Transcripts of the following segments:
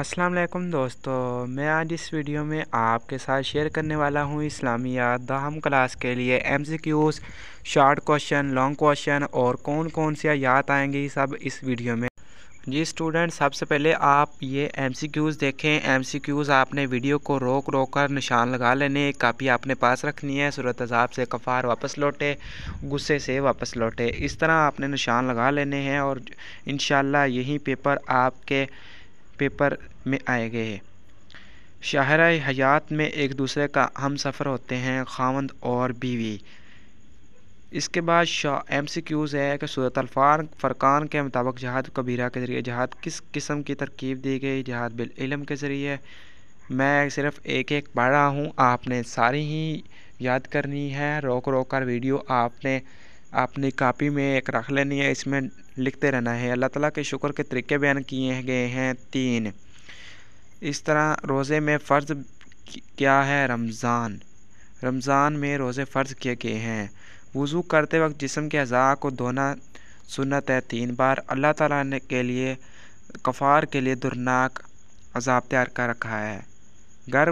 अस्सलाम वालेकुम दोस्तों मैं आज इस वीडियो में आपके साथ शेयर करने वाला हूं इस्लामिया दहम क्लास के लिए M C Qs short question long question और कौन कौन सी याद आएंगी सब इस वीडियो में जी स्टूडेंट सबसे पहले आप ये एम सी क्यूज़ देखें एम सी क्यूज़ आपने वीडियो को रोक रोक कर निशान लगा लेने एक कापी आपने पास रखनी है सूरत अजाब से कफ़ार वापस लौटे गुस्से से वापस लौटे इस तरह आपने निशान लगा लेने हैं और इन यही पेपर आपके पेपर में आए गए हैं शाहरा हयात में एक दूसरे का हम सफ़र होते हैं खावंद और बीवी इसके बाद शाह एम सी क्यूज़ है कि सूरत अल्फान फ़रकान के मुताबिक जहाद कबीरा के ज़रिए जहाद किस किस्म की तरकीब दी गई जहाद इलम के ज़रिए मैं सिर्फ़ एक एक पढ़ रहा हूँ आपने सारी ही याद करनी है रोक रोक कर वीडियो आपने अपनी कापी में एक रख लेनी है इसमें लिखते रहना है अल्लाह ताला के शुक्र के तरीके बयान किए गए हैं तीन इस तरह रोज़े में फ़र्ज़ क्या है रमज़ान रमज़ान में रोज़े फ़र्ज़ किए गए हैं वज़ू करते वक्त जिसम के अज़ा को धोना सुन्नत है तीन बार अल्लाह ताला ने के लिए कफ़ार के लिए दुर्नाक अजाब तैयार कर रखा है घर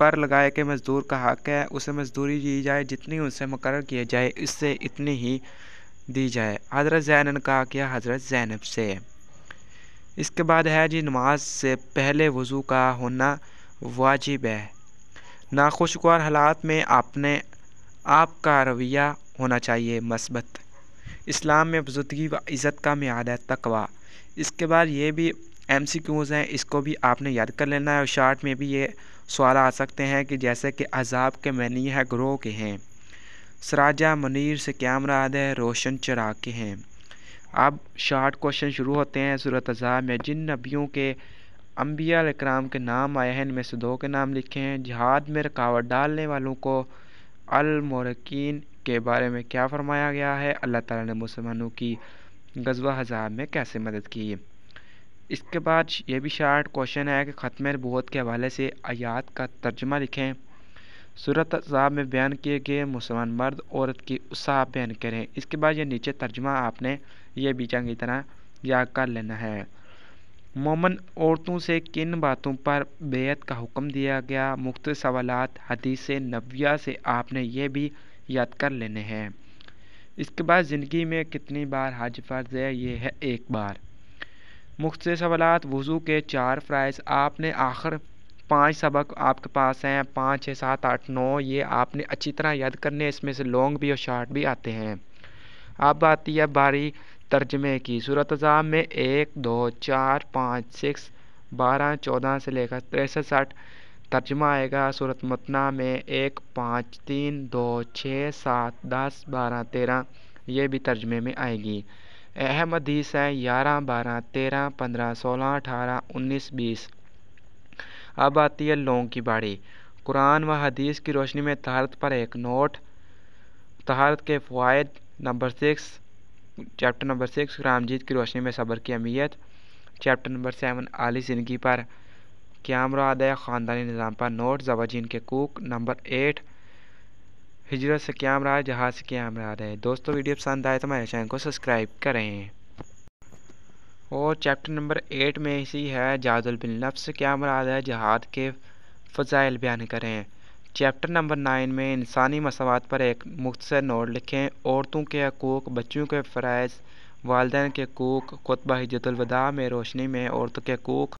पर लगाए के मज़दूर का हक़ है उसे मजदूरी दी जाए जितनी उनसे मुकर किया जाए इससे इतनी ही दी जाए हज़रत जैन ने कहा हज़रत जैनब से इसके बाद है जी नमाज से पहले वज़ू का होना वाजिब है नाखुशगवार हालात में अपने आप का रवैया होना चाहिए मस्बत इस्लाम में बज़ुदगी व इज़्ज़त का म्याद है तकवा इसके बाद ये भी एम सी क्यूज़ हैं इसको भी आपने याद कर लेना है और शार्ट में भी ये सवाल आ सकते हैं कि जैसे कि अजाब के मैनी है ग्रोह के हैं सराजा मनीर से कैमरा आदे है रोशन चरा के हैं अब शार्ट क्वेश्चन शुरू होते हैं सूरत अज़ा में जिन नबियों के अम्बिया कराम के नाम आए हैं इनमें से दो के नाम लिखे हैं जहाद में रुकावट डालने वालों को अलमरकिन के बारे में क्या फरमाया गया है अल्लाह ताला ने मुसलमानों की गजवा हज़ार में कैसे मदद की इसके बाद ये भी शार्ट क्वेश्चन है कि ख़त्म नबूत के हवाले से आयात का तर्जमा लिखें सूरत साहब में बयान किए गए मुसलमान मर्द औरत की उत्साह बयान करें इसके बाद ये नीचे तर्जमा आपने ये भी चंगी तरह याद कर लेना है मोमन औरतों से किन बातों पर बेयत का हुक्म दिया गया मुख्त सवालत हदीस नबिया से आपने ये भी याद कर लेने हैं इसके बाद ज़िंदगी में कितनी बार हज फर्ज है ये है एक बार मुख्त सवालत वज़ू के चार फ़्राइज आपने आखिर पांच सबक आपके पास हैं पाँच छः सात आठ नौ ये आपने अच्छी तरह याद करने इसमें से लॉन्ग भी और शार्ट भी आते हैं अब आती है बारी तर्जमे की सूरत अजाम में एक दो चार पाँच सिक्स बारह चौदह से लेकर तिरसठ साठ तर्जमा आएगा सूरत मतना में एक पाँच तीन दो छः सात दस बारह तेरह ये भी तर्जमे में आएगी अहम हदीस हैं ग्यारह बारह तेरह पंद्रह सोलह अठारह उन्नीस बीस अब आती है लौंग की बाड़ी कुरान व हदीस की रोशनी में तहारत पर एक नोट तहारत के फ़वाद number six chapter number six रामजीत की रोशनी में सबर की अहमियत चैप्टर नंबर सेवन आली जिंदगी पर है ख़ानदानी निज़ाम पर नोट जवाजीन के कूक नंबर एट हिजरत से क्यामरा जहाज से क्यामरा है दोस्तों वीडियो पसंद आए तो हमारे चैनल को सब्सक्राइब करें और चैप्टर नंबर एट में इसी है जादुल बिन नफ्स क्या मराद है जहाद के फ़जाइल बयान करें चैप्टर नंबर नाइन में इंसानी मसवात पर एक मुख्तर नोट लिखें औरतों के हकूक बच्चों के फ़रज़ वालदे के हकूक खुतबा हजतुलवदा में रोशनी में औरतों के हकूक